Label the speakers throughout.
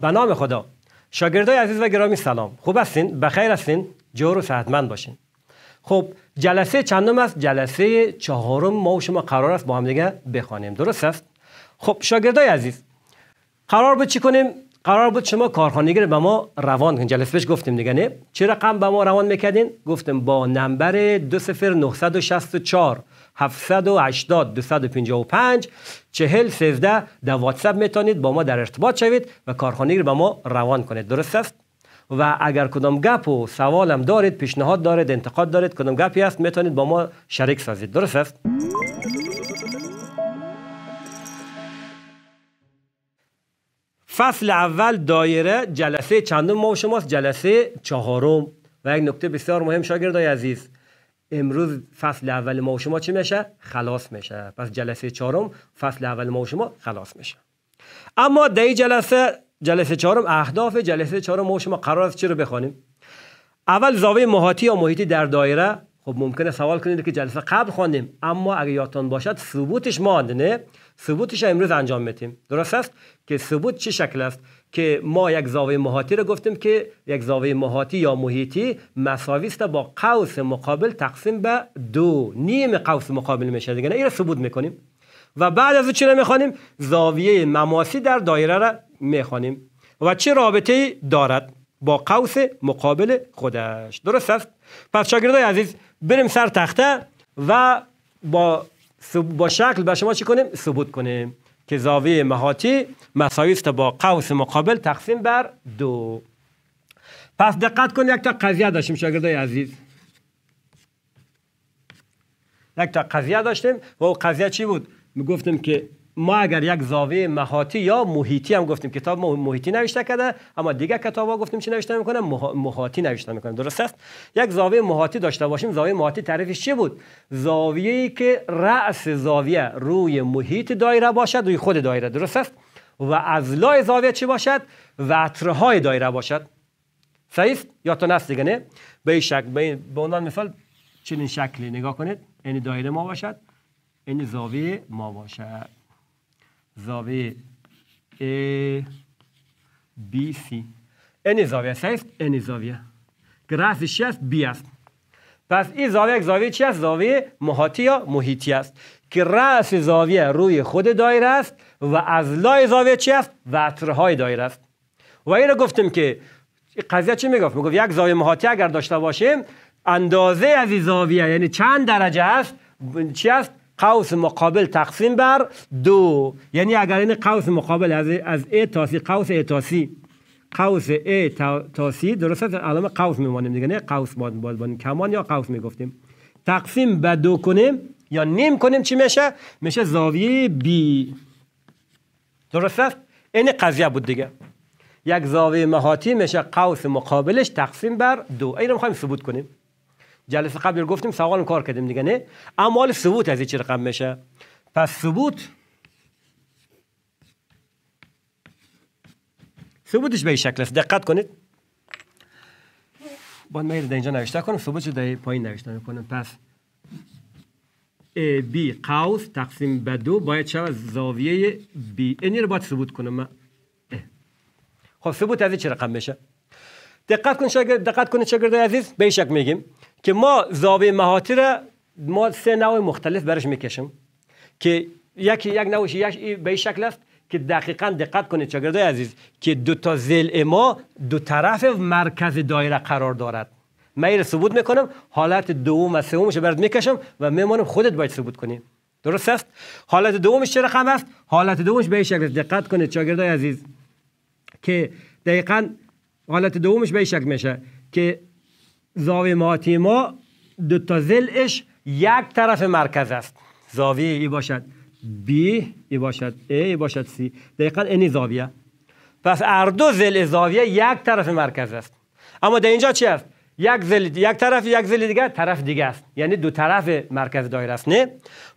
Speaker 1: به نام خدا شاگردای عزیز و گرامی سلام خوب هستین بخیر هستین جور و صحتمند باشین خب جلسه چندم است جلسه چهارم ما و شما قرار است با هم دیگه بخوانیم درست است خب شاگردای عزیز قرار بود چی کنیم قرار بود شما کارخانگی رو به ما روان کنید جلسه پیش گفتیم دیگه نه چه رقم به ما روان میکردین گفتیم با نمبر 20964 780 255 40 13 در واتساپ میتونید با ما در ارتباط شوید و کارخانه رو به ما روان کنید درست است و اگر کدام گپ و سوال هم دارید پیشنهاد دارید انتقاد دارید کدام گپی است میتونید با ما شریک سازید درست است فصل اول دایره جلسه چندم ما و شماست جلسه چهارم و یک نکته بسیار مهم شاگردای عزیز امروز فصل اول ما و شما چی میشه خلاص میشه پس جلسه چهارم فصل اول ما و شما خلاص میشه اما در جلسه جلسه چهارم اهداف جلسه چهارم ما و شما قرار است چی رو بخوانیم اول زاویه محاطی یا محیطی در دایره خب ممکنه سوال کنید که جلسه قبل خواندیم اما اگر یادتان باشد ثبوتش ماند نه ثبوتش امروز انجام میتیم درست است که ثبوت چه شکل است که ما یک زاویه محاطی رو گفتیم که یک زاویه محاطی یا محیطی مساوی است با قوس مقابل تقسیم به دو نیم قوس مقابل میشه دیگه نه این رو ثبوت میکنیم و بعد از چی رو میخوانیم زاویه مماسی در دایره را میخوانیم و چه رابطه دارد با قوس مقابل خودش درست است پس شاگردای عزیز بریم سر تخته و با با شکل به شما چی کنیم ثبوت کنیم که زاویه مهاتی مساوی با قوس مقابل تقسیم بر دو پس دقت کن یک تا قضیه داشتیم شاگردای عزیز یک تا قضیه داشتیم و او قضیه چی بود؟ می گفتم که ما اگر یک زاویه محاطی یا محیطی هم گفتیم کتاب ما محیطی نوشته کرده اما دیگه کتاب ها گفتیم چی نوشته میکنه محاطی نوشته میکنه درست است یک زاویه محاطی داشته باشیم زاویه محاطی تعریفش چی بود زاویه ای که رأس زاویه روی محیط دایره باشد روی خود دایره درست است و از لای زاویه چی باشد وترهای دایره باشد صحیح یا تو نست دیگه نه به این شکل به عنوان مثال چنین شکلی نگاه کنید این دایره ما باشد این زاویه ما باشد زاویه e, C. این زاویه است این زاویه گراسش چی است B است پس این زاویه یک زاویه چی است زاویه محاطی یا محیطی است که رأس زاویه روی خود دایره است و از لای زاویه چی است وترهای دایره است و اینو گفتیم که قضیه چی میگفت میگفت یک زاویه محاطی اگر داشته باشیم اندازه از این زاویه یعنی چند درجه است چی است قوس مقابل تقسیم بر دو یعنی اگر این قوس مقابل از از ا تا قوس ا تا قوس ای تا سی درست قوس میمانیم دیگه نه قوس کمان یا قوس میگفتیم تقسیم به دو کنیم یا نیم کنیم چی میشه میشه زاویه بی درست است این قضیه بود دیگه یک زاویه محاطی میشه قوس مقابلش تقسیم بر دو این رو میخوایم ثبوت کنیم جلسه قبل گفتیم سوال کار کردیم دیگه نه اعمال ثبوت از چی رقم میشه پس ثبوت ثبوتش به شکل است دقت کنید باید من در اینجا نوشته کنم ثبوتش در پایین نوشته کنم پس A B قوس تقسیم به دو باید شود زاویه B این رو باید ثبوت کنم خب ثبوت از چه رقم میشه دقت کن شاگرد دقت کنید شاگرد عزیز به شک میگیم که ما زاویه محاطی را ما سه نوع مختلف برش میکشیم که یکی یک نوعش یک به شکل است که دقیقا دقت کنید شاگردای عزیز که دو تا زل ما دو طرف مرکز دایره قرار دارد من این ثبوت میکنم حالت دوم و سومش برات میکشم و میمانم خودت باید ثبوت کنی درست است حالت دومش چه رقم است حالت دومش به این شکل دقت کنید شاگردای عزیز که دقیقا حالت دومش به میشه که زاویه ما دو تا زلش یک طرف مرکز است زاویه ای باشد بی ای باشد A ای باشد C دقیقا اینی زاویه پس هر دو زل زاویه یک طرف مرکز است اما در اینجا چی است یک زل یک طرف یک زل دیگر طرف دیگه است یعنی دو طرف مرکز دایره است نه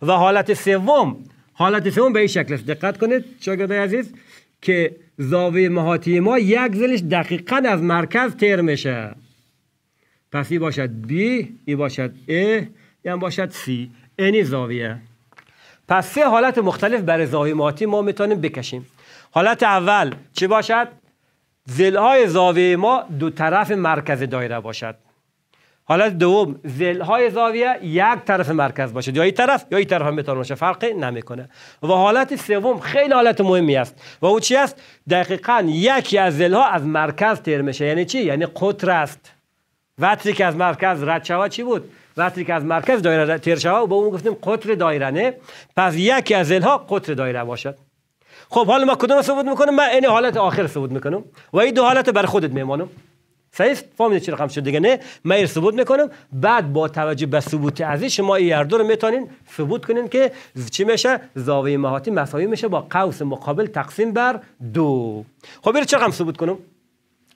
Speaker 1: و حالت سوم حالت سوم به این شکل است دقت کنید شاگردای عزیز که زاویه محاطی ما یک زلش دقیقا از مرکز تر میشه پس ای باشد B ای باشد A یا باشد C اینی زاویه پس سه حالت مختلف برای زاویه ما میتونیم بکشیم حالت اول چی باشد زلهای زاویه ما دو طرف مرکز دایره باشد حالت دوم زلهای زاویه یک طرف مرکز باشد یا این طرف یا این طرف هم میتونه باشه فرقی نمیکنه و حالت سوم خیلی حالت مهمی است و او چی است دقیقا یکی از زلها از مرکز تیر میشه یعنی چی یعنی قطر است وقتی که از مرکز رد شود چی بود وقتی که از مرکز دایره تیر شود به اون گفتیم قطر دایره نه پس یکی از اینها قطر دایره باشد خب حالا ما کدوم ثبوت میکنم من این حالت آخر ثبوت میکنم و این دو حالت بر خودت میمانم صحیح فهمیدید چه رقم شد دیگه نه من این ثبوت میکنم بعد با توجه به ثبوت این شما این هر رو میتونین ثبوت کنین که چی میشه زاویه محاطی مساوی میشه با قوس مقابل تقسیم بر دو خب برید چه رقم ثبوت کنم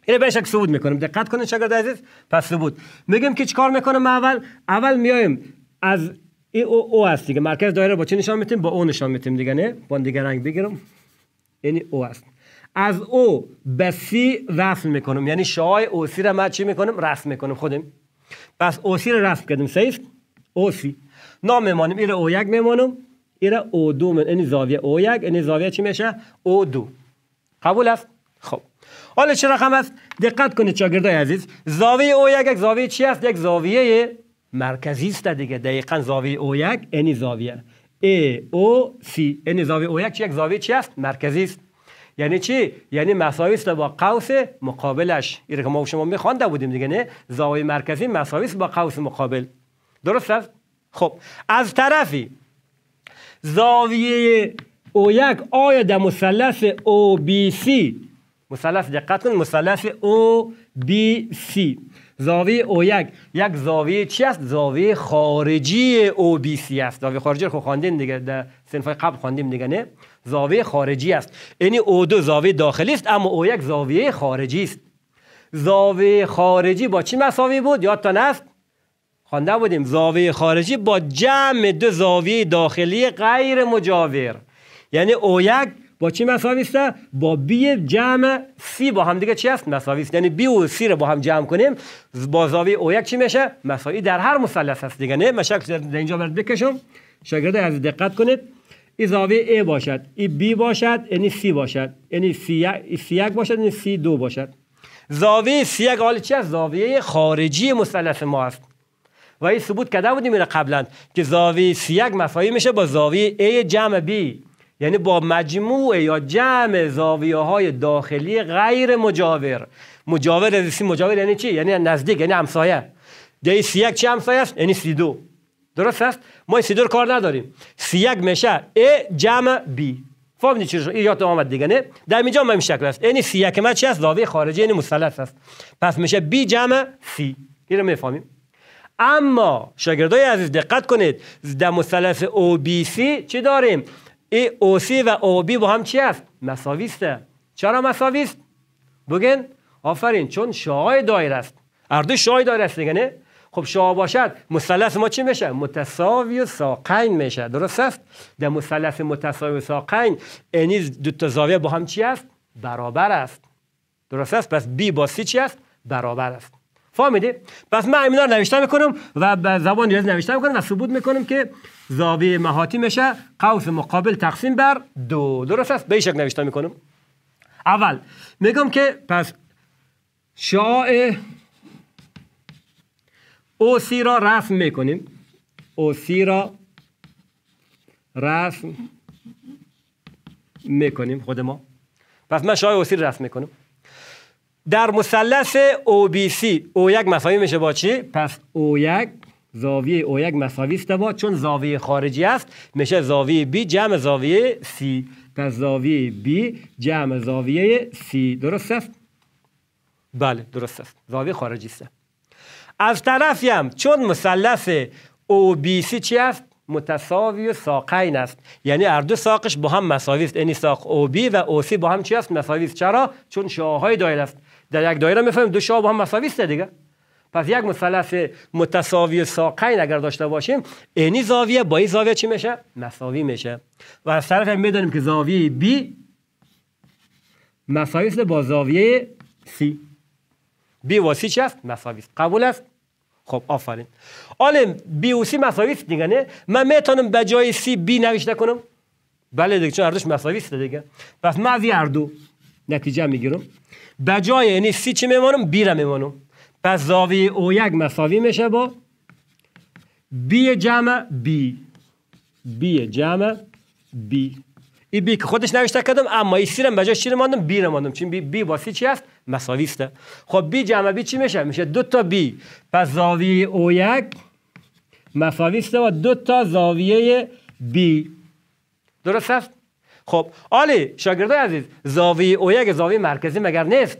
Speaker 1: اینه بهش صعود میکنیم دقت کنید شاگرد عزیز پس بود میگم که چیکار میکنم اول اول میایم از ای او او دیگه مرکز دایره با چه نشان میتیم با او نشان میتیم دیگه نه با دیگه رنگ بگیرم یعنی او است از او به سی رسم میکنم یعنی شای او سی را ما چی میکنم رسم میکنم خودم پس او سی را رسم کردم سیست او سی نام میمانیم ایره او یک میمانم ایره او دو من این یعنی زاویه او یک این یعنی زاویه چی میشه او دو قبول است خب حالا چه رقم است دقت کنید شاگردای عزیز زاویه او یک یک زاویه چی است یک زاویه مرکزی است دیگه دقیقا زاویه او یک یعنی زاویه ای او سی این زاویه او یک چی یک زاویه چی است مرکزی است یعنی چی یعنی مساوی است با قوس مقابلش این که ما شما میخوانده بودیم دیگه نه زاویه مرکزی مساوی است با قوس مقابل درست است خب از طرفی زاویه او یک آیا در مثلث او مثلث دقت کن مثلث او بی سی زاویه او یک یک زاویه چی است زاویه خارجی او بی سی است زاویه خارجی رو خب خواندیم دیگه در سنفای قبل خواندیم دیگه نه زاویه خارجی است یعنی او دو زاویه داخلی است اما او یک زاویه خارجی است زاویه خارجی با چی مساوی بود یادتان است خوانده بودیم زاویه خارجی با جمع دو زاویه داخلی غیر مجاور یعنی او یک با چی مساوی است با بی جمع سی با هم دیگه چی هست مساوی است یعنی بی و سی رو با هم جمع کنیم با زاویه او یک چی میشه مساوی در هر مثلث هست دیگه نه مشکل در اینجا برات بکشم شاگرد از دقت کنید این زاویه ای باشد ای بی باشد یعنی سی باشد یعنی سی یک باشد یعنی سی دو باشد زاویه سی یک حال چی است زاویه خارجی مثلث ما است و این ثبوت کرده بودیم قبلا که زاویه سی یک مساوی میشه با زاویه ای جمع بی. یعنی با مجموع یا جمع زاویه های داخلی غیر مجاور مجاور از یعنی مجاور یعنی چی یعنی نزدیک یعنی همسایه دی سی یک چه همسایه است یعنی سی دو درست است ما سی دو کار نداریم سی یک میشه ا جمع بی فهمیدی چی شد یادت آمد دیگه نه در اینجا این شکل است یعنی سی یک ما چی است زاویه خارجی یعنی مثلث است پس میشه بی جمع سی اینو میفهمیم اما شاگردای عزیز دقت کنید در مثلث او بی سی چی داریم این اوسی و بی با هم چی است مساویسته چرا مساویست بگن آفرین چون شعای دایر است دو شعای دایر است دیگه نه خب شاه باشد مثلث ما چی میشه متساوی و ساقین میشه درست است در مثلث متساوی و ساقین یعنی دو زاویه با هم چی است برابر است درست است پس بی با سی چی است برابر است فهمیده؟ پس من اینا رو نوشته میکنم و به زبان ریاضی نوشته میکنم و ثبوت میکنم که زاویه مهاتی میشه قوس مقابل تقسیم بر دو درست است به شکل نوشته میکنم اول میگم که پس شعاع اوسی را رسم میکنیم اوسی را رسم میکنیم خود ما پس من شعاع او سی رسم میکنم در مثلث OBC o یک مساوی میشه با چی؟ پس o یک زاویه o یک مساوی است با چون زاویه خارجی است میشه زاویه B جمع زاویه C پس زاویه B جمع زاویه C درست است؟ بله درست است زاویه خارجی است از طرفیم چون مثلث OBC چی است؟ متساوی ساقین است یعنی هر دو ساقش با هم مساوی است یعنی ساق بی و سی با هم چی است مساوی است چرا چون های دایر است در یک دایره میفهمیم دو شاه با هم مساوی است دیگه پس یک مثلث متساوی ساقین اگر داشته باشیم اینی زاویه با این زاویه چی میشه مساوی میشه و از طرف میدانیم که زاویه بی مساوی است با زاویه سی بی و سی چی است مساوی است قبول است خب آفرین عالم بی و سی مساوی دیگه نه من میتونم به جای سی بی نوشته کنم بله دیگه چون اردوش مساوی است دیگه پس من از هر دو نتیجه میگیرم به جای یعنی سی چی میمانم بی را میمانم پس زاویه او یک مساوی میشه با بی جمع بی بی جمع بی این بی که خودش نوشته کردم اما این سیرم شیر ماندم بی رو ماندم چون بی, بی باسی چی هست مساوی خب بی جمع بی چی میشه میشه دو تا بی پس زاویه او یک و دو تا زاویه بی درست است خب آلی شاگردای عزیز زاویه او یک زاویه مرکزی مگر نیست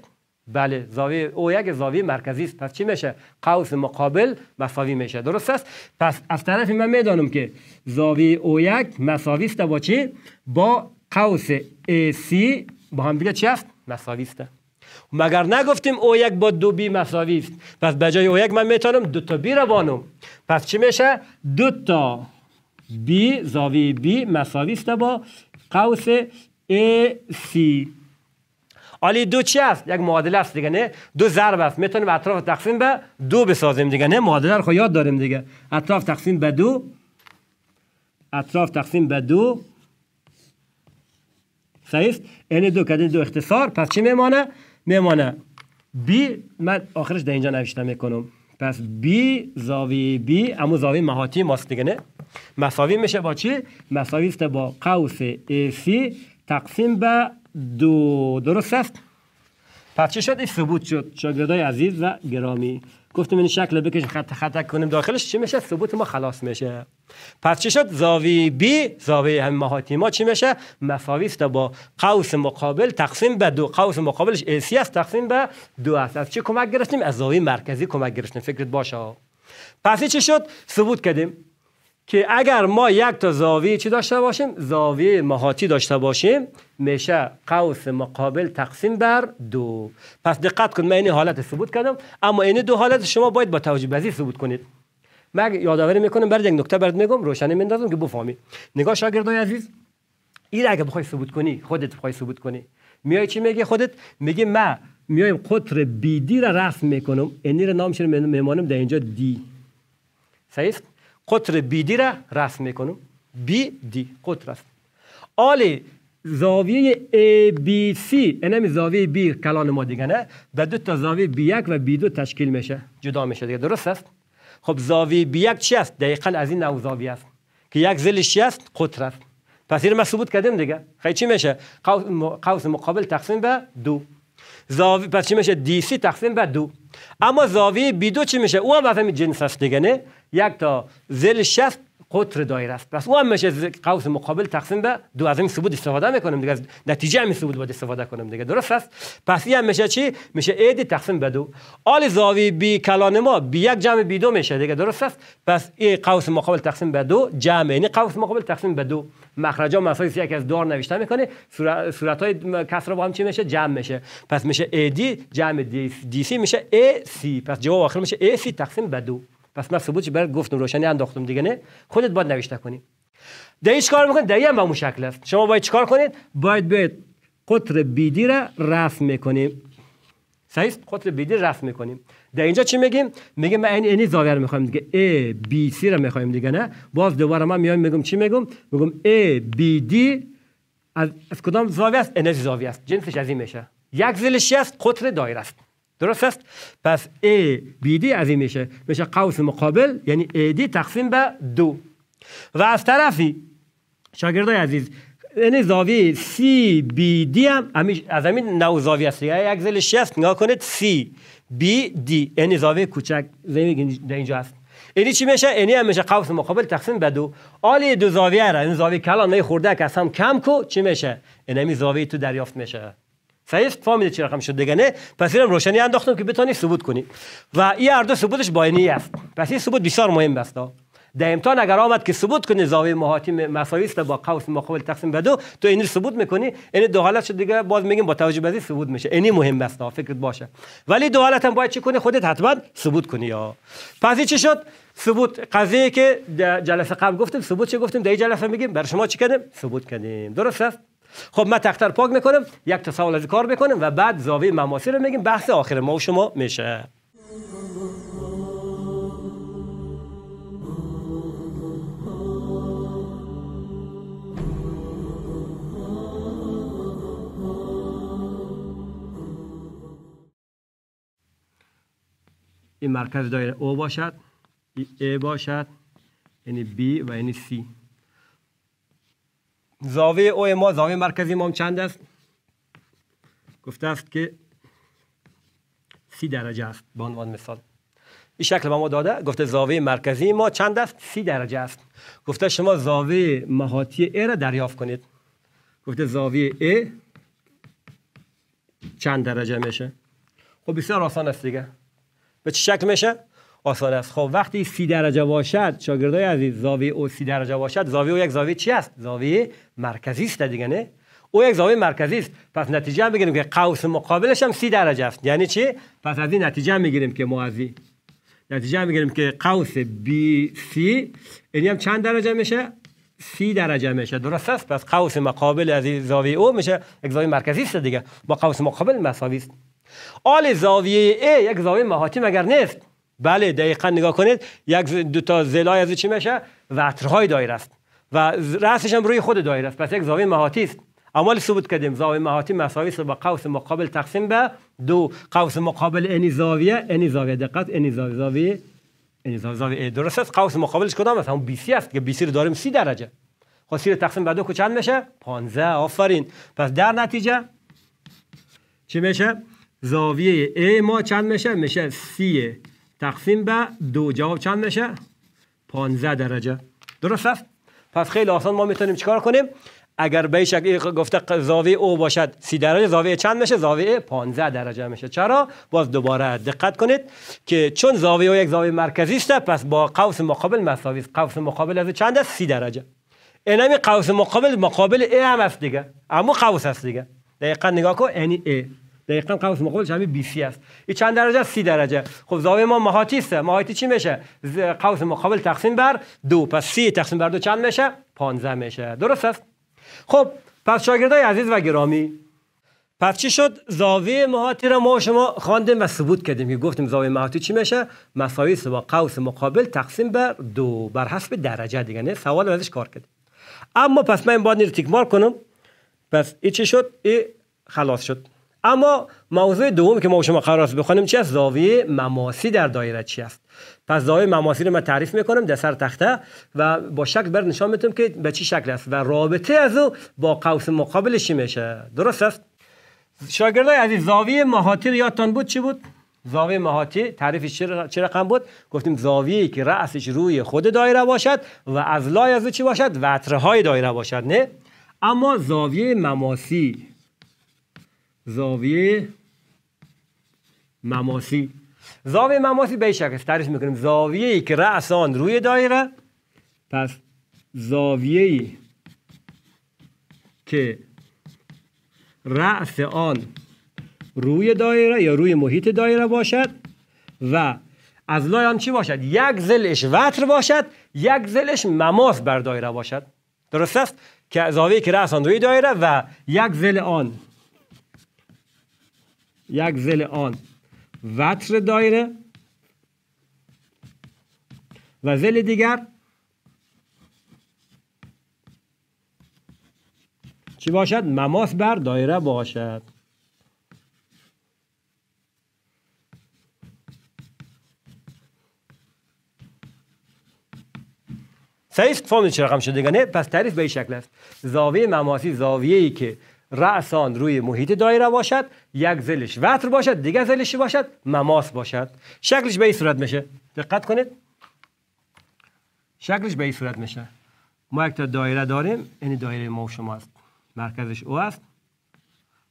Speaker 1: بله زاویه او یک زاویه مرکزی است پس چی میشه قوس مقابل مساوی میشه درست است پس از طرفی من میدانم که زاوی او یک مساوی است با چی با قوس AC با هم دیگه چی است مساوی است مگر نگفتیم او یک با دو بی مساوی است پس به جای او یک من میتونم دو تا بی رو بانم پس چی میشه دو تا بی زاوی بی مساوی است با قوس AC آلی دو چی است یک معادله است دیگه نه دو ضرب است میتونیم اطراف تقسیم به دو بسازیم دیگه نه معادله رو خب یاد داریم دیگه اطراف تقسیم به دو اطراف تقسیم به دو صحیح این دو کردن دو اختصار پس چی میمانه میمانه بی من آخرش در اینجا نوشته میکنم پس بی زاویه بی اما زاویه مهاتی ماست دیگه نه مساوی میشه با چی مساوی است با قوس سی تقسیم به دو درست است پس چه شد این ثبوت شد شاگردای عزیز و گرامی گفتیم این شکل بکشیم خط خطک کنیم داخلش چی میشه ثبوت ما خلاص میشه پس چی شد زاوی بی زاویه هم محاطی ما چی میشه مساوی است با قوس مقابل تقسیم به دو قوس مقابلش اسی است تقسیم به دو است از چه کمک گرفتیم از زاوی مرکزی کمک گرفتیم فکرت باشه پس چی شد ثبوت کردیم که اگر ما یک تا زاویه چی داشته باشیم زاویه مهاتی داشته باشیم میشه قوس مقابل تقسیم بر دو پس دقت کن من این حالت ثبوت کردم اما این دو حالت شما باید با توجه بزی ثبوت کنید من یادآوری میکنم برای یک نکته برات میگم روشنی میندازم که بفهمی نگاه شاگردای عزیز این اگه بخوای ثبوت کنی خودت بخوای ثبوت کنی میای چی میگه خودت میگه من میایم قطر دی را رسم میکنم اینی را نامش رو میمانم در اینجا دی صحیح قطر بی دی را رسم میکنم بی دی قطر است آل زاویه ABC اینم یعنی زاویه B کلان ما دیگه نه به دو تا زاویه B1 و B2 تشکیل میشه جدا میشه دیگه درست است خب زاویه B1 چی است دقیقا از این نو زاویه است که یک زلش چی است قطر است پس این ما ثبوت کردیم دیگه خیلی خب چی میشه قوس مقابل تقسیم به دو زاویه پس چی میشه DC تقسیم به دو اما زاویه B2 چی میشه او هم از همین جنس است دیگه نه یک تا زل شست قطر دایره است پس او همشه میشه قوس مقابل تقسیم به دو از این ثبوت استفاده میکنم دیگه از نتیجه همین ثبوت باید استفاده کنم دیگه درست است پس این هم میشه چی میشه عید تقسیم به دو آل زاوی بی کلان ما بی یک جمع بی دو میشه دیگه درست است پس این قوس مقابل تقسیم به دو جمع یعنی قوس مقابل تقسیم به دو مخرجا مساوی یک از دار نوشته میکنه صورت های کسر با هم چی میشه جمع میشه پس میشه ادی جمع دی, سی میشه ا سی پس جواب آخر میشه ا سی تقسیم به دو پس من ثبوتش برات گفتم روشنی انداختم دیگه نه خودت باید نوشته کنی ده کار میکنید ده هم به اون شکل است شما باید چکار کنید باید بیاید قطر بیدی را رفع میکنیم صحیح قطر بیدی رفع میکنیم در اینجا چی میگیم میگیم ما این اینی زاویه رو میخوایم دیگه A B سی رو میخوایم دیگه نه باز دوباره من میایم میگم چی میگم میگم A B D از, از کدام زاویه است انرژی زاویه است جنسش از این میشه یک زلش است قطر دایره است درست است پس A دی از این میشه میشه قوس مقابل یعنی دی تقسیم به دو و از طرفی شاگردای عزیز این یعنی زاویه سی بی دی هم از همین نو زاویه است یعنی یک زل شست نگاه کنید سی بی دی این زاویه کوچک زمین در اینجا هست اینی چی میشه اینی هم میشه قوس مقابل تقسیم به دو آلی دو زاویه را این یعنی زاویه کلان نه خورده که کم کو چی میشه این زاویه تو دریافت میشه فام میده چه رقم شد دیگه نه پس اینم روشنی انداختم که بتونی ثبوت کنی و این هر دو ثبوتش باینی است پس این ثبوت بسیار مهم است در امتحان اگر آمد که ثبوت کنی زاویه محاتم مساوی است با قوس مقابل تقسیم به تو اینو ثبوت میکنی این دو حالت شد دیگه باز میگیم با توجه به ثبوت میشه اینی مهم است فکرت باشه ولی دو حالت هم باید چی کنی خودت حتما ثبوت کنی یا پس چی شد ثبوت قضیه که جلسه قبل گفتیم ثبوت چه گفتیم در جلسه میگیم بر شما چی کردیم ثبوت کردیم درست است خب من تختر پاک میکنم یک سوال از کار میکنم و بعد زاویه مماسی رو میگیم بحث آخر ما و شما میشه این مرکز دایره او باشد ای A باشد یعنی بی و یعنی سی. زاویه او ما زاویه مرکزی ما چند است گفته است که سی درجه است به عنوان مثال این شکل به ما داده گفته زاویه مرکزی ما چند است سی درجه است گفته شما زاویه محاطی ای را دریافت کنید گفته زاویه ای چند درجه میشه خب بسیار آسان است دیگه به چه شکل میشه آثار است خب وقتی سی درجه باشد شاگردای عزیز زاویه او سی درجه باشد زاویه او یک زاویه چی است زاویه مرکزی است دیگه نه او یک زاویه مرکزی است پس نتیجه هم بگیریم که قوس مقابلش هم سی درجه است یعنی چی پس از این نتیجه میگیریم که موازی نتیجه هم نتیجه میگیریم که قوس بی سی یعنی هم چند درجه میشه سی درجه میشه درست است پس قوس مقابل از زاویه او میشه یک زاویه مرکزی است دیگه با قوس مقابل مساوی است آل زاویه ای یک زاویه مهاتی مگر نیست بله دقیقا نگاه کنید یک دو تا زلای از چی میشه وترهای دایر است و رأسش هم روی خود دایر است پس یک زاویه محاطی است اول ثبوت کردیم زاویه محاطی مساوی است با قوس مقابل تقسیم به دو قوس مقابل این زاویه این زاویه دقت این زاویه زاویه این زاویه, زاویه درست است قوس مقابلش کدام است همون بی سی است که بی سی رو داریم سی درجه خب سی رو تقسیم به دو چند میشه 15 آفرین پس در نتیجه چی میشه زاویه ای ما چند میشه میشه سی تقسیم به دو جواب چند میشه 15 درجه درست است پس خیلی آسان ما میتونیم چیکار کنیم اگر به شکل گفته زاویه او باشد سی درجه زاویه چند میشه زاویه 15 درجه میشه چرا باز دوباره دقت کنید که چون زاویه او یک زاویه مرکزی است پس با قوس مقابل مساوی است قوس مقابل از چند است سی درجه اینمی قوس مقابل مقابل ای هم است دیگه اما قوس است دیگه دقیقا نگاه کن یعنی ای دقیقا قوس مقابلش همین بی سی است این چند درجه است سی درجه خب زاویه ما ماهاتی است ماهاتی چی میشه قوس مقابل تقسیم بر دو پس سی تقسیم بر دو چند میشه 15 میشه درست است خب پس شاگردای عزیز و گرامی پس چی شد زاویه ماهاتی را ما شما خواندیم و ثبوت کردیم که گفتیم زاویه ماهاتی چی میشه مساوی با قوس مقابل تقسیم بر دو بر حسب درجه دیگه نه سوال ازش کار کردیم اما پس من باید نیرو تیکمار مار کنم پس این چی شد این خلاص شد اما موضوع دومی که ما شما قرار است بخونیم چی است زاویه مماسی در دایره چی است پس زاویه مماسی رو من تعریف میکنم در سر تخته و با شکل بر نشان میتونم که به چی شکل است و رابطه از او با قوس مقابلش میشه درست است شاگردای عزیز زاویه مهاتی رو یادتان بود چی بود زاویه مهاتی تعریفش چه رقم بود گفتیم زاویه که رأسش روی خود دایره باشد و از لای از چی باشد وترهای دایره باشد نه اما زاویه مماسی زاویه مماسی زاویه مماسی به شکل میکنیم زاویه ای که رأس آن روی دایره پس زاویه ای که رأس آن روی دایره یا روی محیط دایره باشد و از لای آن چی باشد یک زلش وتر باشد یک زلش مماس بر دایره باشد درست است که زاویه که رأس آن روی دایره و یک زل آن یک زل آن وتر دایره و زل دیگر چی باشد؟ مماس بر دایره باشد صحیح فهمید چه رقم شده گنه پس تعریف به این شکل است زاویه مماسی زاویه ای که رأسان روی محیط دایره باشد یک زلش وتر باشد دیگه زلش باشد مماس باشد شکلش به این صورت میشه دقت کنید شکلش به این صورت میشه ما یک تا دایره داریم این دایره ما و شما است مرکزش او است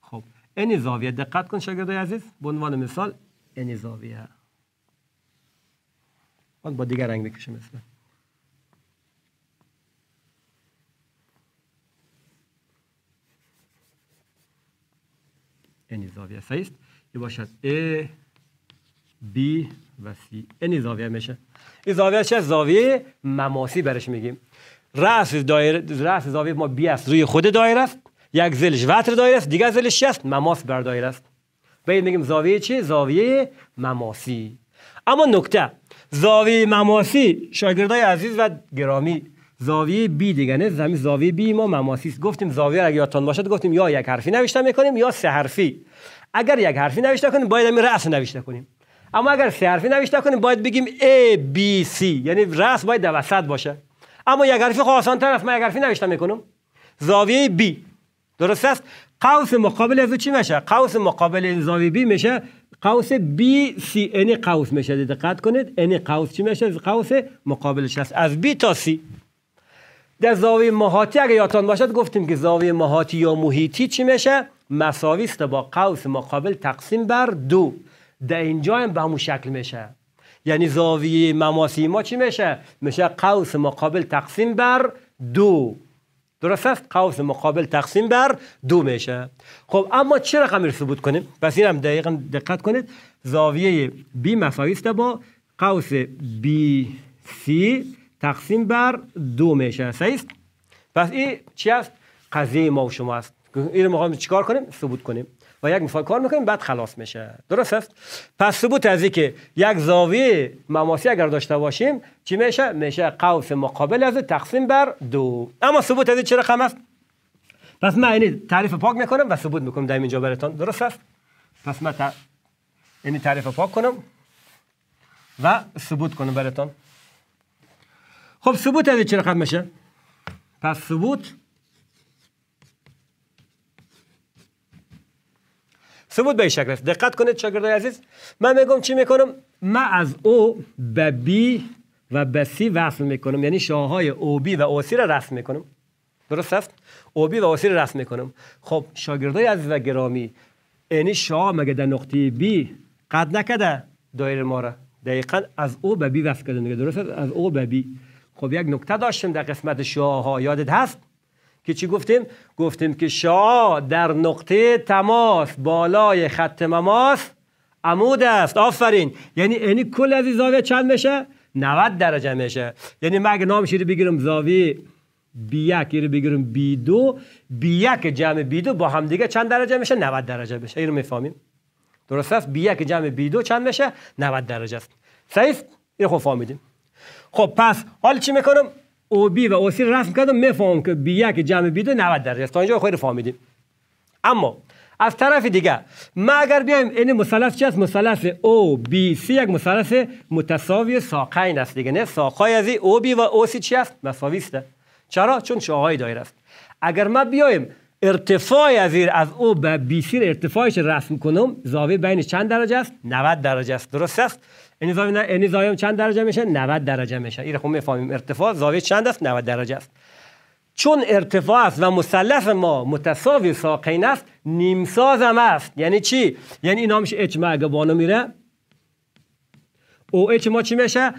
Speaker 1: خب این زاویه دقت کن شاگردای عزیز به عنوان مثال این زاویه با دیگر رنگ میکشه مثلا n زاویه است این باشد A B و C n زاویه میشه این زاویه چه زاویه مماسی برش میگیم رأس دایره رأس زاویه ما بی است روی خود دایره است یک زلش وتر دایره است دیگر زلش است مماس بر دایره است به میگیم زاویه چی زاویه مماسی اما نکته زاویه مماسی شاگردای عزیز و گرامی زاویه B دیگه نه زمین زاویه B ما مماسیس گفتیم زاویه اگه یادتون باشد گفتیم یا یک حرفی نوشته میکنیم یا سه حرفی اگر یک حرفی نوشته کنیم باید همین رأس نوشته کنیم اما اگر سه حرفی نوشته کنیم باید بگیم A B C یعنی رأس باید در وسط باشه اما یک حرفی خو آسان تر است من یک حرفی نوشته میکنم زاویه B درست است قوس مقابل از چی میشه قوس مقابل زاویه B میشه قوس C یعنی قوس میشه دقت کنید یعنی قوس چی میشه قوس مقابلش است از B تا C در زاویه ماهاتی اگر یادتان باشد گفتیم که زاویه محاطی یا محیطی چی میشه مساوی است با قوس مقابل تقسیم بر دو در اینجا هم به همون شکل میشه یعنی زاویه مماسی ما چی میشه میشه قوس مقابل تقسیم بر دو درست است قوس مقابل تقسیم بر دو میشه خب اما چه رقمی رو ثبوت کنیم پس اینم هم دقیقا دقت کنید زاویه بی مساوی است با قوس بی سی تقسیم بر دو میشه صحیح است پس این چی است قضیه ما و شما است این رو چیکار کنیم ثبوت کنیم و یک مثال کار میکنیم بعد خلاص میشه درست است پس ثبوت از که یک زاویه مماسی اگر داشته باشیم چی میشه میشه قوس مقابل از تقسیم بر دو اما ثبوت از چه رقم است پس من این یعنی تعریف پاک میکنم و ثبوت میکنم در اینجا براتون درست است پس من این یعنی تعریف پاک کنم و ثبوت کنم براتون خب ثبوت از چرا رقم میشه پس ثبوت ثبوت به این شکل است دقت کنید شاگردای عزیز من میگم چی میکنم من از او به بی و به سی وصل میکنم یعنی شاههای او بی و او سی را رسم میکنم درست است او بی و او سی را رسم میکنم خب شاگردای عزیز و گرامی یعنی شاه مگه در نقطه بی قد نکده دایر ما را دقیقا از او به بی وصل کرده درست است از او به بی خب یک نکته داشتیم در قسمت شعاها ها یادت هست که چی گفتیم گفتیم که شا در نقطه تماس بالای خط مماس عمود است آفرین یعنی یعنی کل از زاویه چند میشه 90 درجه میشه یعنی ما اگه نامش رو بگیرم زاویه بی یک رو یعنی بگیرم بی دو بی یک جمع بی دو با هم دیگه چند درجه میشه 90 درجه میشه اینو میفهمیم درست است بی یک جمع بی دو چند میشه 90 درجه است صحیح اینو خب فهمیدیم خب پس حال چی میکنم او بی و او سی رسم کردم میفهمم که بی یک جمع بی دو 90 درجه است تا اینجا خیلی فهمیدیم اما از طرف دیگه ما اگر بیایم این مثلث چی است مثلث او بی سی یک مثلث متساوی ساقین است دیگه نه ساقای از او بی و او سی چی است مساوی است چرا چون شاهای دایره است اگر ما بیایم ارتفاع از از او به بی سی ارتفاعش رسم کنم زاویه بین چند درجه است 90 درجه است درست است یعنی زاویه چند درجه میشه 90 درجه میشه این خب میفهمیم ارتفاع زاویه چند است 90 درجه است چون ارتفاع است و مثلث ما متساوی ساقین است نیم سازم است یعنی چی یعنی اینا میشه اچ اگه بانو میره او اچ ما چی میشه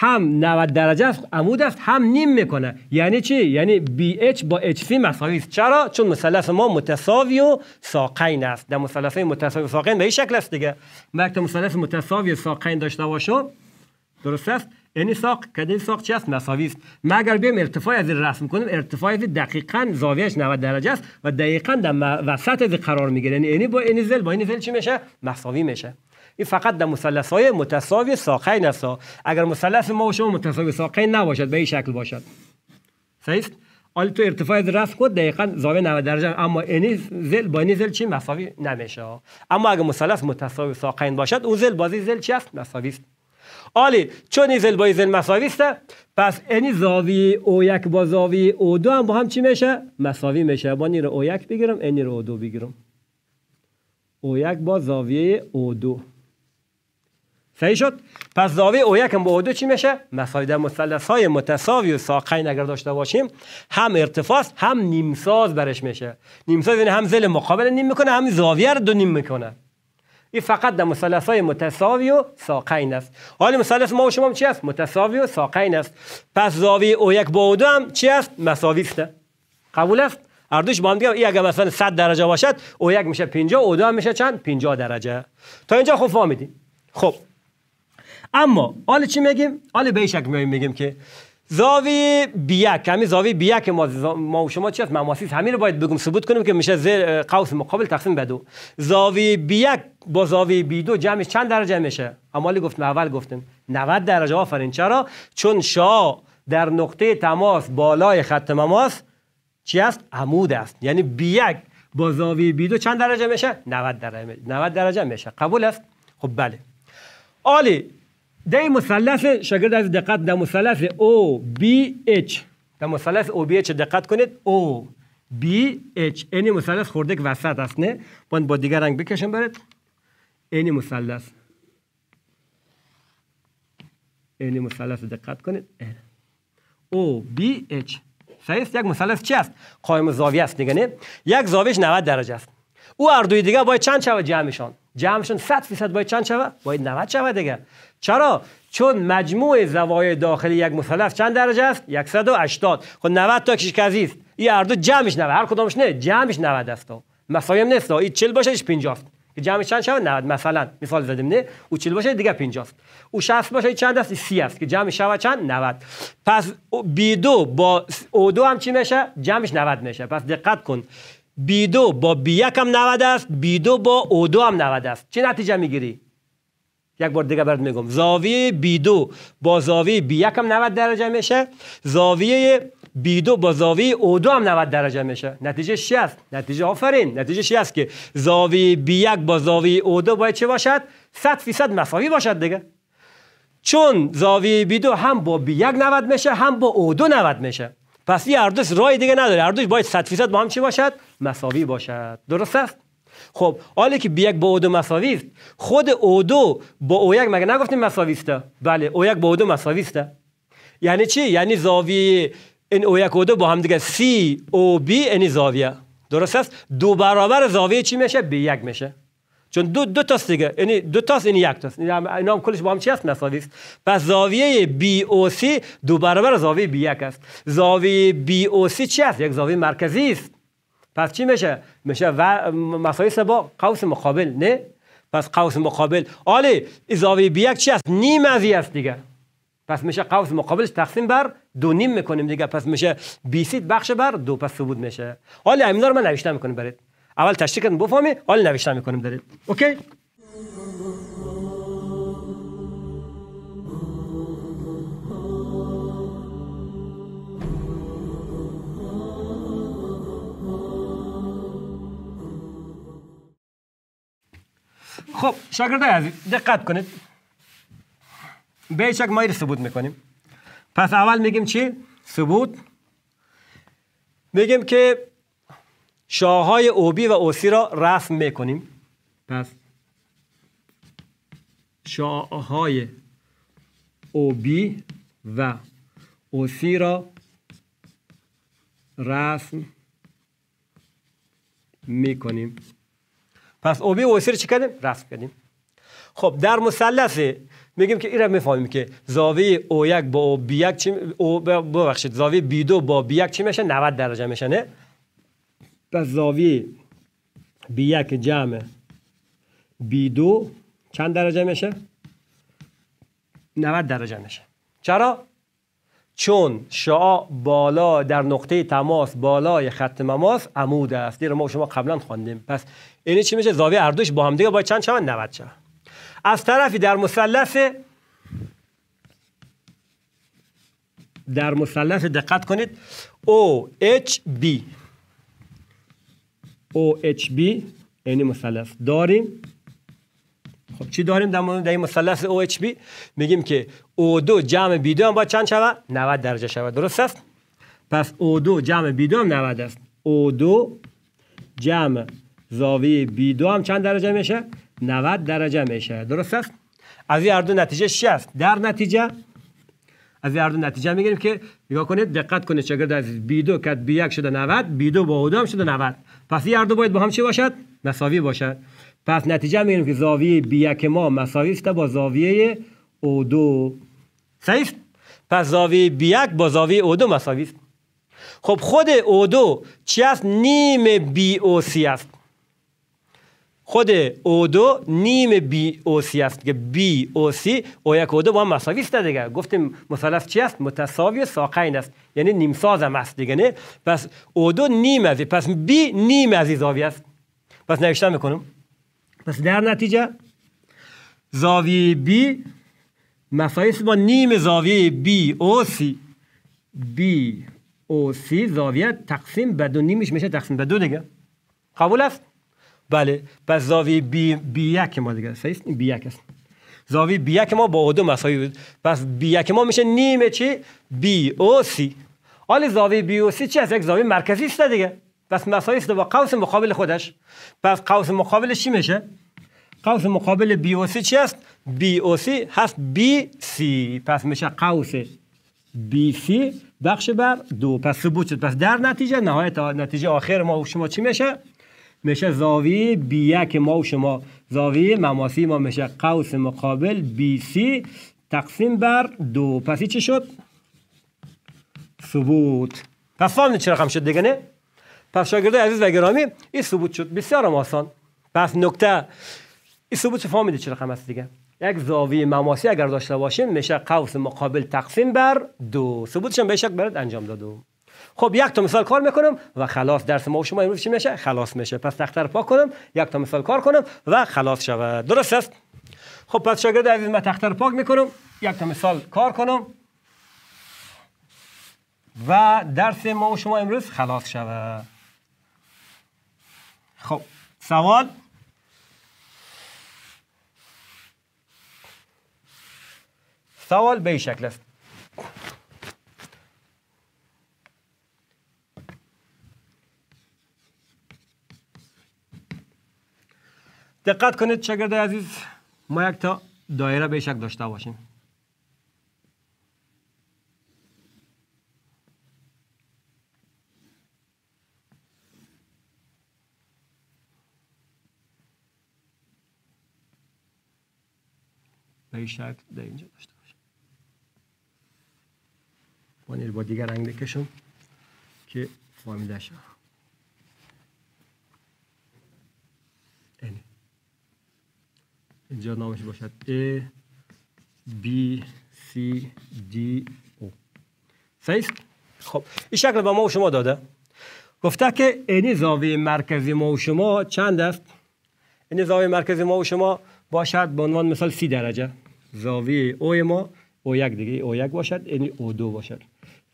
Speaker 1: هم 90 درجه است عمود است هم نیم میکنه یعنی چی یعنی اچ با HC مساوی است چرا چون مثلث ما متساوی و ساقین است در مثلث متساوی ساقین به این شکل است دیگه که مثلث متساوی ساقین داشته باشم درست است یعنی ساق کدی ساق چی است مساوی است ما اگر بیم ارتفاع از رسم کنیم ارتفاع از دقیقاً اش 90 درجه است و دقیقاً در وسط از قرار میگیره یعنی-, یعنی با این زل با این زل چی میشه مساوی میشه این فقط در مثلث های متساوی ساقین است اگر مثلث ما و شما متساوی ساقین نباشد به این شکل باشد صحیح حالا تو ارتفاع رفت کد دقیقا زاویه 90 درجه اما اینی زل با اینی زل چی مساوی نمیشه اما اگر مثلث متساوی ساقین باشد اون زل بازی زل چی است مساوی است آلی چون این زل با زل مساوی است پس اینی زاویه او یک با زاویه او دو هم با هم چی میشه مساوی میشه با رو او یک بگیرم اینی رو او دو بگیرم او یک با زاویه او دو صحیح شد پس زاویه او یکم با او دو چی میشه مساوی در مثلث های متساوی و ساقین اگر داشته باشیم هم ارتفاع هم نیم ساز برش میشه نیم ساز یعنی هم زل مقابل نیم میکنه هم زاویه رو دو نیم میکنه این فقط در مثلث های متساوی و ساقین است حال مثلث ما و شما چی است متساوی و ساقین است پس زاویه او یک با او دو هم چی است مساوی است قبول است اردوش با هم دیگه مثلا 100 درجه باشد او یک میشه 50 او دو هم میشه چند 50 درجه تا اینجا خوب فهمیدیم خب اما آله چی میگیم حالا به شکل میایم میگیم که زاوی بیک همین زاوی بیک ما, ما و شما چی هست مماسیس همین رو باید بگم ثبوت کنیم که میشه زیر قوس مقابل تقسیم بدو زاویه زاوی بیک با زاوی بی دو جمعش چند درجه میشه امالی گفت اول گفتیم 90 درجه آفرین چرا چون شا در نقطه تماس بالای خط مماس چی است عمود است یعنی بیک با زاویه بی دو چند درجه میشه 90 درجه 90 درجه میشه قبول است خب بله عالی ده مثلث شاگرد از دقت در مثلث او بی اچ در مثلث او بی اچ دقت کنید او بی اچ این مثلث خورده که وسط است نه باید با دیگر رنگ بکشم برات این مثلث این مثلث دقت کنید او بی اچ صحیح یک مثلث چی است قائم زاویه است دیگه نه یک زاویش 90 درجه است او هر دوی دیگه باید چند شود جمعشان جمعشان 100 فیصد باید چند شود باید 90 شود دیگه چرا چون مجموع زوایای داخلی یک مثلث چند درجه است 180 خب 90 تا کزی است این هر دو جمعش 90 هر کدومش نه جمعش 90 است مسایم نیست این 40 باشه ایش 50 است که جمعش چند شود 90 مثلا مثال زدیم نه او 40 باشه دیگه 50 است او 60 باشه چند است 30 است که جمعش شود چند 90 پس B2 با O2 هم چی میشه جمعش 90 میشه پس دقت کن B2 با B1 هم 90 است B2 با O2 هم 90 است چه نتیجه میگیری یک بار دیگه برات میگم زاویه بی دو با زاویه بی یک هم 90 درجه میشه زاویه بی دو با زاویه او دو هم 90 درجه میشه نتیجه چی است نتیجه آفرین نتیجه چی است که زاویه بی یک با زاویه او دو باید چه باشد 100 درصد مساوی باشد دیگه چون زاویه بی دو هم با بی یک 90 میشه هم با او دو 90 میشه پس این هر دوش راه دیگه نداره اردوش باید 100 درصد با هم چی باشد مساوی باشد درست است خب حالی که بی یک با اودو دو مساوی خود اودو با او یک مگه نگفتیم مساوی بله او یک با اودو دو مساوی یعنی چی یعنی زاویه این او یک با هم دیگه سی او بی این یعنی زاویه درست است دو برابر زاویه چی میشه بی یک میشه چون دو دو تاست دیگه یعنی دو تا این یعنی یک تاست یعنی اینا هم کلش با هم چی هست مساوی است پس زاویه بی او سی دو برابر زاویه بی یک است زاویه بی او سی چی است یک زاویه مرکزی است پس چی میشه میشه و مسایس با قوس مقابل نه پس قوس مقابل آلی اضافه بی یک چی است نیم از است دیگه پس میشه قوس مقابلش تقسیم بر دو نیم میکنیم دیگه پس میشه 20 بخش بر دو پس ثبوت میشه حالا همینا رو من نوشته میکنیم برید اول تشریح کردن بفهمی آله نوشته میکنیم دارید اوکی خب شاگردای عزیز دقت کنید به ما رو ثبوت میکنیم پس اول میگیم چی؟ ثبوت میگیم که شاههای اوبی و اوسی را رسم میکنیم پس شاههای اوبی و اوسی را رسم میکنیم پس اوبی سیر چی کردیم رفت کردیم خب در مثلث میگیم که این را میفهمیم که زاویه او یک با او بی یک چی او ببخشید زاویه بی دو با بی یک چی میشه 90 درجه میشه نه پس زاویه بی یک جمع بی دو چند درجه میشه 90 درجه میشه چرا چون شعا بالا در نقطه تماس بالای خط مماس عمود است دیر ما شما قبلا خواندیم پس یعنی چی میشه زاویه اردوش با هم دیگه با چند چند 90 چند از طرفی در مثلث در مثلث دقت کنید او او اچ بی اچ بی یعنی مثلث داریم خب چی داریم در مورد این مثلث او اچ بی میگیم که او دو جمع بی دو هم با چند شود 90 درجه شود درست است پس او دو جمع بی دو هم 90 است او دو جمع زاویه بی دو هم چند درجه میشه 90 درجه میشه درست است از این دو نتیجه است در نتیجه از این دو نتیجه میگیریم که نگاه کنید دقت کنید چقدر از بی دو کد بی یک شده 90 بی دو با هم شده 90 پس این دو باید با هم چی باشد مساوی باشد پس نتیجه میگیریم که زاویه بی یک ما مساوی است با زاویه او 2 صحیح پس زاویه بی یک با زاویه او 2 مساوی است خب خود او دو چی است نیم بی او سی است خود او دو نیم سی است که سی او یک او دو با هم مساوی است دیگه گفتیم مثلث چی است متساوی ساقین است یعنی نیم ساز هم است دیگه نه پس او دو نیم از پس بی نیم از زاویه است پس نوشتم میکنم پس در نتیجه زاویه بی مساوی است با نیم زاویه او سی زاویه تقسیم به دو نیمش میشه تقسیم به دو دیگه قبول است بله پس زاوی بی, بی یک ما دیگه صحیح است. بی یک است زاوی بی یک ما با او دو مساوی بود پس بی یک ما میشه نیمه چی بی او سی حالا زاویه بی او سی چی از یک زاویه مرکزی است دیگه پس مساوی است با قوس مقابل خودش پس قوس مقابل چی میشه قوس مقابل بی او سی چی است بی او سی هست بی سی پس میشه قوس بی سی بخش بر دو پس ثبوت شد پس در نتیجه نهایت نتیجه آخر ما شما چی میشه میشه زاویه بی یک ما و شما زاویه مماسی ما میشه قوس مقابل بی سی تقسیم بر دو پسی چی شد؟ ثبوت پس فهمیدید چه رقم شد دیگه نه؟ پس شاگرده عزیز و گرامی این ثبوت شد بسیار آسان پس نکته این ثبوت میده چرا رقم است دیگه یک زاویه مماسی اگر داشته باشیم میشه قوس مقابل تقسیم بر دو ثبوتش هم به شک برد انجام دادم خب یک تا مثال کار میکنم و خلاص درس ما و شما امروز چی میشه خلاص میشه پس تختر پاک کنم یک تا مثال کار کنم و خلاص شود درست است خب پس شاگرد عزیز من تختر پاک میکنم یک تا مثال کار کنم و درس ما و شما امروز خلاص شود خب سوال سوال به این شکل است دقت کنید شاگرد عزیز ما یک تا دایره به داشته باشیم به شکل در اینجا داشته باشیم پانیل با دیگر رنگ بکشم که فامیده شد اینجا نامش باشد A B C D O صحیح خب این شکل به ما و شما داده گفته که این زاویه مرکزی ما و شما چند است این زاویه مرکزی ما و شما باشد به عنوان مثال سی درجه زاویه او ما او یک دیگه او یک باشد این یعنی او دو باشد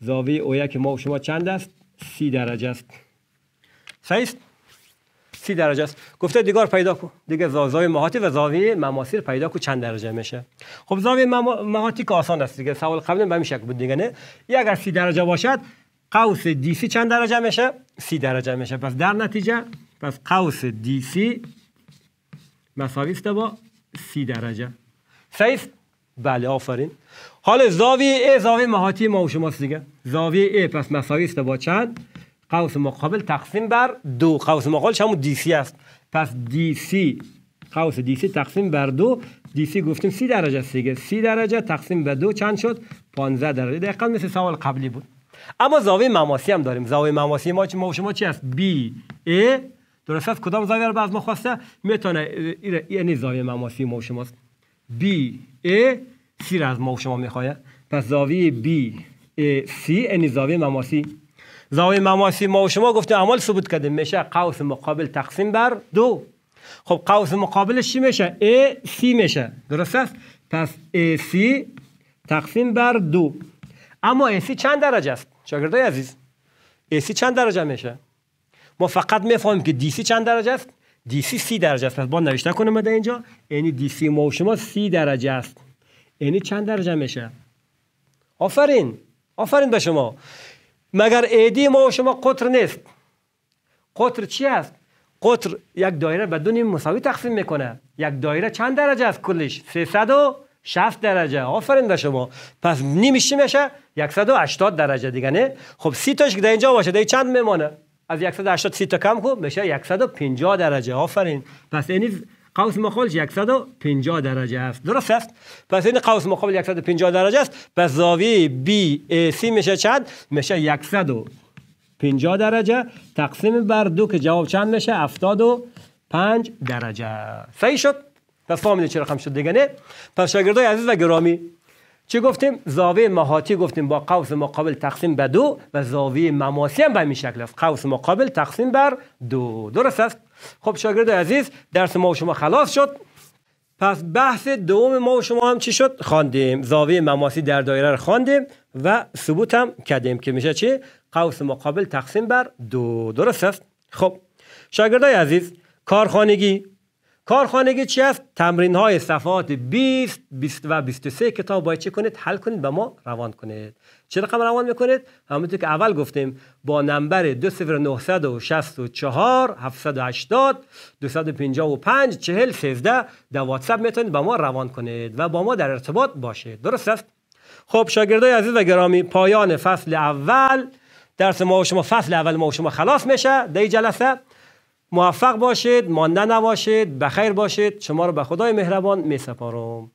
Speaker 1: زاویه او یک ما و شما چند است سی درجه است صحیح سی درجه است گفته دیگار پیدا کو دیگه زاویه مهاتی و زاویه مماسی پیدا کو چند درجه میشه خب زاویه مهاتی که آسان است دیگه سوال قبل به میشه بود دیگه نه اگر سی درجه باشد قوس دی سی چند درجه میشه سی درجه میشه پس در نتیجه پس قوس دی سی مساوی است با سی درجه صحیح بله آفرین حالا زاویه ای زاویه مهاتی ما و شماست دیگه زاویه ای پس مساوی است با چند قوس مقابل تقسیم بر دو قوس مقابلش همون دی سی است پس دی سی قوس دی سی تقسیم بر دو دی سی گفتیم سی درجه است دیگه سی درجه تقسیم به دو چند شد 15 درجه دقیقا مثل سوال قبلی بود اما زاویه مماسی هم داریم زاویه مماسی ما ما شما چی است بی ای درست است کدام زاویه رو باز ما خواسته میتونه یعنی زاویه مماسی ما شماست بی ای سی را از ما شما میخواد پس زاویه بی ای سی یعنی زاویه مماسی زاویه مماسی ما و شما گفتیم اعمال ثبوت کردیم میشه قوس مقابل تقسیم بر دو خب قوس مقابل چی میشه a c میشه درست است پس a c تقسیم بر دو اما a c چند درجه است شاگردای عزیز a c چند درجه میشه ما فقط میفهمیم که دی سی چند درجه است دی سی سی درجه است پس با نوشته کنم در اینجا یعنی دی سی ما و شما سی درجه است یعنی چند درجه میشه آفرین آفرین به شما مگر ایدی ما و شما قطر نیست قطر چی است قطر یک دایره به دو مساوی تقسیم میکنه یک دایره چند درجه است کلش 360 درجه آفرین به شما پس نیمش چی میشه 180 درجه دیگه نه خب 30 تاش که در اینجا باشه چند میمانه از 180 سی تا کم کو میشه 150 درجه آفرین پس یعنی قوس مقابل 150 درجه است درست است پس این قوس مقابل 150 درجه است پس زاویه BAC میشه چند میشه 150 درجه تقسیم بر دو که جواب چند میشه 75 درجه صحیح شد پس فامیل چرا رقم شد دیگه نه پس شاگردای عزیز و گرامی چی گفتیم زاویه مهاتی گفتیم با قوس مقابل تقسیم به دو و زاویه مماسی هم به این شکل است قوس مقابل تقسیم بر دو درست است خب شاگرد عزیز درس ما و شما خلاص شد پس بحث دوم ما و شما هم چی شد خواندیم زاویه مماسی در دایره رو خواندیم و ثبوت هم کردیم که میشه چی قوس مقابل تقسیم بر دو درست است خب شاگردای عزیز کارخانگی کارخانگی چفت تمرین های صفحات 20 20 و 23 کتاب باید چه کنید حل کنید به ما روان کنید چه رقم روان میکنید همونطور که اول گفتیم با نمبر 20964 780 255 40 13 در واتساپ میتونید به ما روان کنید و با ما در ارتباط باشید درست است خب شاگردای عزیز و گرامی پایان فصل اول درس ما و شما فصل اول ما و شما خلاص میشه در جلسه موفق باشید مانده نباشید بخیر باشید شما رو به خدای مهربان می سپارم